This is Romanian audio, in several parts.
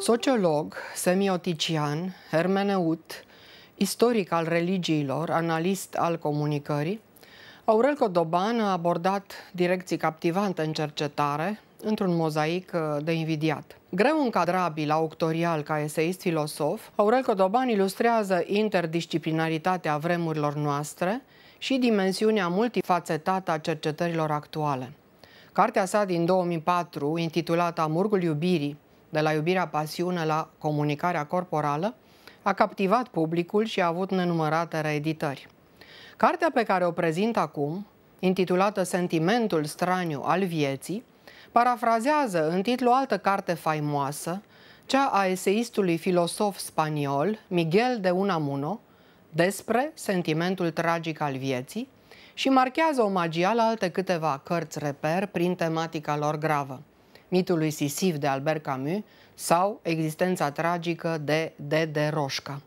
Sociolog, semiotician, hermeneut, istoric al religiilor, analist al comunicării, Aurel Codoban a abordat direcții captivante în cercetare, într-un mozaic uh, de invidiat. Greu încadrabil, auctorial, ca eseist filosof, Aurel Codoban ilustrează interdisciplinaritatea vremurilor noastre și dimensiunea multifacetată a cercetărilor actuale. Cartea sa din 2004, intitulată Amurgul iubirii, de la iubirea pasiune la comunicarea corporală, a captivat publicul și a avut nenumărate reeditări. Cartea pe care o prezint acum, intitulată Sentimentul straniu al vieții, parafrazează în titlu altă carte faimoasă, cea a eseistului filosof spaniol Miguel de Unamuno, despre sentimentul tragic al vieții, și marchează omagial alte câteva cărți reper prin tematica lor gravă mitul lui Sisif de Albert Camus sau existența tragică de Dede Roșca.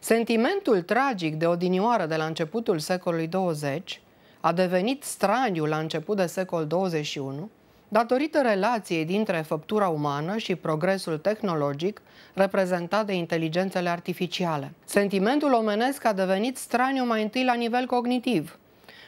Sentimentul tragic de odinioară de la începutul secolului 20 a devenit straniu la început de secolul 21 datorită relației dintre făptura umană și progresul tehnologic reprezentat de inteligențele artificiale. Sentimentul omenesc a devenit straniu mai întâi la nivel cognitiv –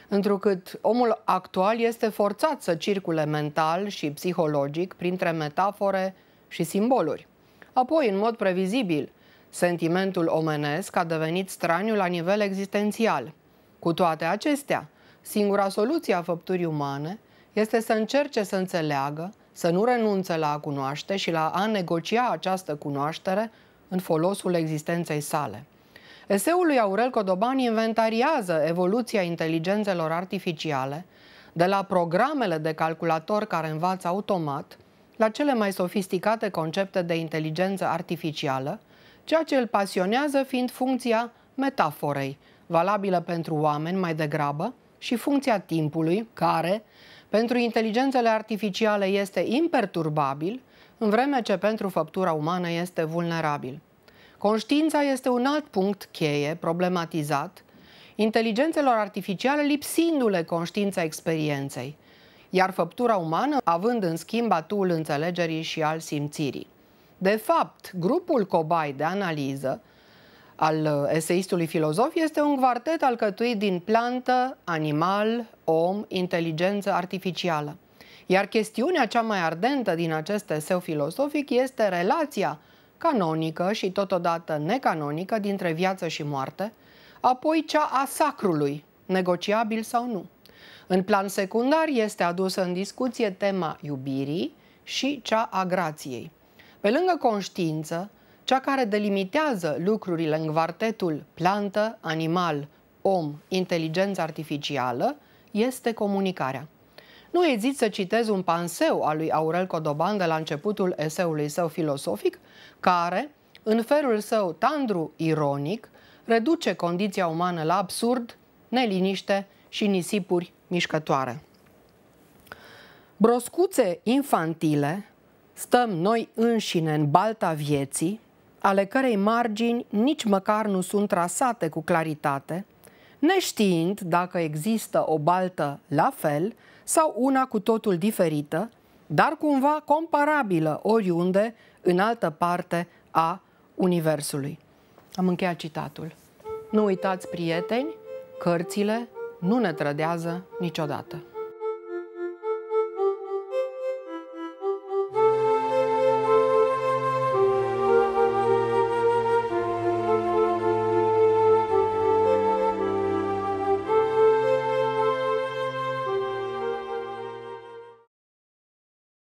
întrucât omul actual este forțat să circule mental și psihologic printre metafore și simboluri. Apoi, în mod previzibil, sentimentul omenesc a devenit straniu la nivel existențial. Cu toate acestea, singura soluție a făpturii umane este să încerce să înțeleagă, să nu renunțe la a cunoaște și la a negocia această cunoaștere în folosul existenței sale. Eseul lui Aurel Codoban inventariază evoluția inteligențelor artificiale, de la programele de calculator care învață automat, la cele mai sofisticate concepte de inteligență artificială, ceea ce îl pasionează fiind funcția metaforei, valabilă pentru oameni mai degrabă, și funcția timpului, care, pentru inteligențele artificiale, este imperturbabil, în vreme ce pentru făptura umană este vulnerabil. Conștiința este un alt punct cheie problematizat, inteligențelor artificiale lipsindu-le conștiința experienței, iar făptura umană având în schimb atul înțelegerii și al simțirii. De fapt, grupul cobai de analiză al uh, eseistului filozof este un quartet alcătuit din plantă, animal, om, inteligență artificială. Iar chestiunea cea mai ardentă din acest eseu filosofic este relația canonică și totodată necanonică dintre viață și moarte, apoi cea a sacrului, negociabil sau nu. În plan secundar este adusă în discuție tema iubirii și cea a grației. Pe lângă conștiință, cea care delimitează lucrurile în quartetul plantă, animal, om, inteligență artificială, este comunicarea. Nu ezit să citez un panseu al lui Aurel Codoban de la începutul eseului său filosofic, care, în felul său tandru ironic, reduce condiția umană la absurd, neliniște și nisipuri mișcătoare. Broscuțe infantile stăm noi înșine în balta vieții, ale cărei margini nici măcar nu sunt trasate cu claritate, neștiind dacă există o baltă la fel, sau una cu totul diferită, dar cumva comparabilă oriunde, în altă parte a Universului. Am încheiat citatul. Nu uitați, prieteni, cărțile nu ne trădează niciodată.